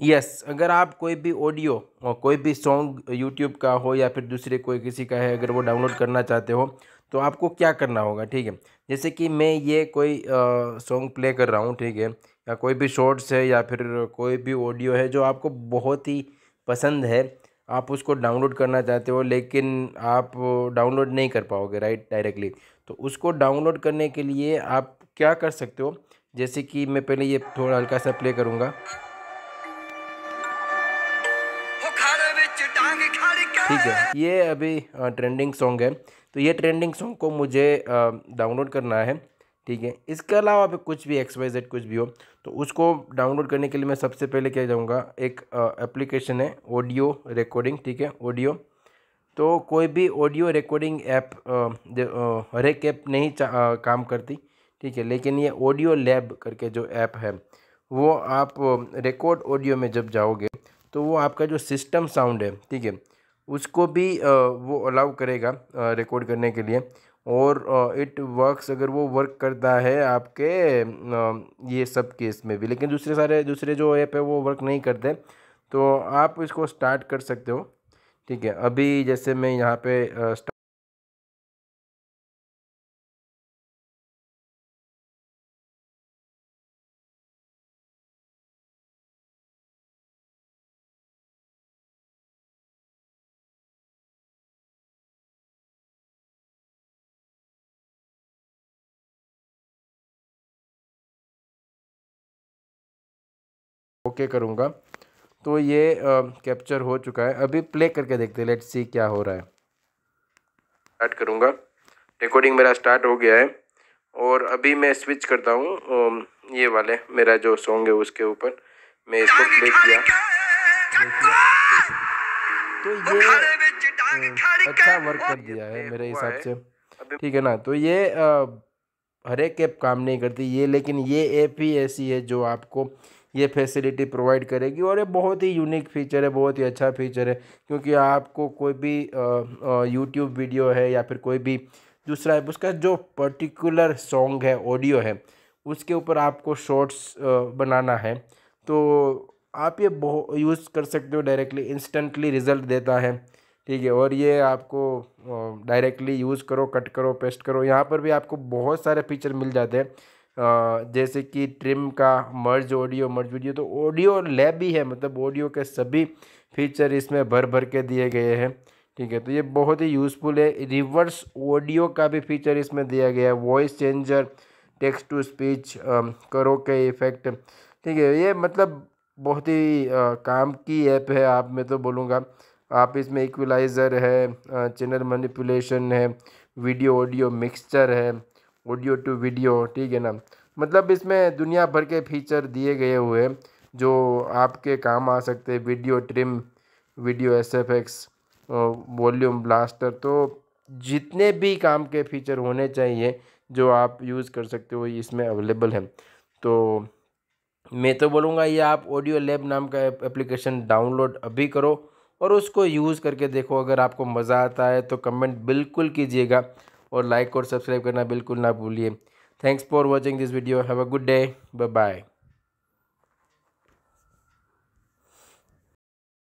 yes yes, अगर आप कोई भी ऑडियो और कोई भी सॉन्ग यूट्यूब का हो या फिर दूसरे कोई किसी का है अगर वो डाउनलोड करना चाहते हो तो आपको क्या करना होगा ठीक है जैसे कि मैं ये कोई सॉन्ग प्ले कर रहा हूँ ठीक है या कोई भी शॉर्ट्स है या फिर कोई भी ऑडियो है जो आपको बहुत ही पसंद है आप उसको डाउनलोड करना चाहते हो लेकिन आप डाउनलोड नहीं कर पाओगे राइट डायरेक्टली तो उसको डाउनलोड करने के लिए आप क्या कर सकते हो जैसे कि मैं पहले ये थोड़ा हल्का सा प्ले करूँगा ठीक है ये अभी ट्रेंडिंग सॉन्ग है तो ये ट्रेंडिंग सॉन्ग को मुझे डाउनलोड करना है ठीक है इसके अलावा पे कुछ भी एक्स वाई जेड कुछ भी हो तो उसको डाउनलोड करने के लिए मैं सबसे पहले क्या जाऊँगा एक एप्लीकेशन है ऑडियो रिकॉर्डिंग ठीक है ऑडियो तो कोई भी ऑडियो रिकॉर्डिंग ऐप हर एक ऐप नहीं आ, काम करती ठीक है लेकिन ये ऑडियो लैब करके जो ऐप है वो आप रिकॉर्ड ऑडियो में जब जाओगे तो वो आपका जो सिस्टम साउंड है ठीक है उसको भी वो अलाउ करेगा रिकॉर्ड करने के लिए और इट वर्क्स अगर वो वर्क करता है आपके ये सब केस में भी लेकिन दूसरे सारे दूसरे जो ऐप है वो वर्क नहीं करते तो आप इसको स्टार्ट कर सकते हो ठीक है अभी जैसे मैं यहाँ पे ओके करूँगा तो ये कैप्चर हो चुका है अभी प्ले करके देखते हैं लेट्स सी क्या हो रहा है स्टार्ट करूँगा रिकॉर्डिंग मेरा स्टार्ट हो गया है और अभी मैं स्विच करता हूँ ये वाले मेरा जो सॉन्ग है उसके ऊपर मैं इसको प्ले किया तो ये अच्छा वर्क कर दिया है मेरे हिसाब से ठीक है ना तो ये हर एक ऐप काम नहीं करती ये लेकिन ये ऐप ही ऐसी है जो आपको ये फैसिलिटी प्रोवाइड करेगी और ये बहुत ही यूनिक फीचर है बहुत ही अच्छा फीचर है क्योंकि आपको कोई भी यूट्यूब वीडियो है या फिर कोई भी दूसरा है उसका जो पर्टिकुलर सॉन्ग है ऑडियो है उसके ऊपर आपको शॉर्ट्स बनाना है तो आप ये बहुत यूज़ कर सकते हो डायरेक्टली इंस्टेंटली रिज़ल्ट देता है ठीक है और ये आपको डायरेक्टली यूज़ करो कट करो पेस्ट करो यहाँ पर भी आपको बहुत सारे फीचर मिल जाते हैं जैसे कि ट्रिम का मर्ज ऑडियो मर्ज वीडियो तो ऑडियो लैब भी है मतलब ऑडियो के सभी फीचर इसमें भर भर के दिए गए हैं ठीक है तो ये बहुत ही यूज़फुल है रिवर्स ऑडियो का भी फीचर इसमें दिया गया है voice changer text to speech karaoke effect ठीक है ये मतलब बहुत ही आ, काम की ऐप है आप मैं तो बोलूँगा आप इसमें इक्वलाइज़र है चैनल मैनिपुलेशन है वीडियो ऑडियो मिक्सचर है ऑडियो टू वीडियो ठीक है ना मतलब इसमें दुनिया भर के फीचर दिए गए हुए हैं जो आपके काम आ सकते हैं video trim video S F X volume blaster तो जितने भी काम के फीचर होने चाहिए जो आप यूज़ कर सकते हो इसमें अवेलेबल है तो मैं तो बोलूँगा ये आप ऑडियो लैब नाम का एप्लीकेशन डाउनलोड अभी करो और उसको यूज़ करके देखो अगर आपको मज़ा आता है तो कमेंट बिल्कुल कीजिएगा और लाइक और सब्सक्राइब करना बिल्कुल ना भूलिए thanks for watching this video have a good day bye bye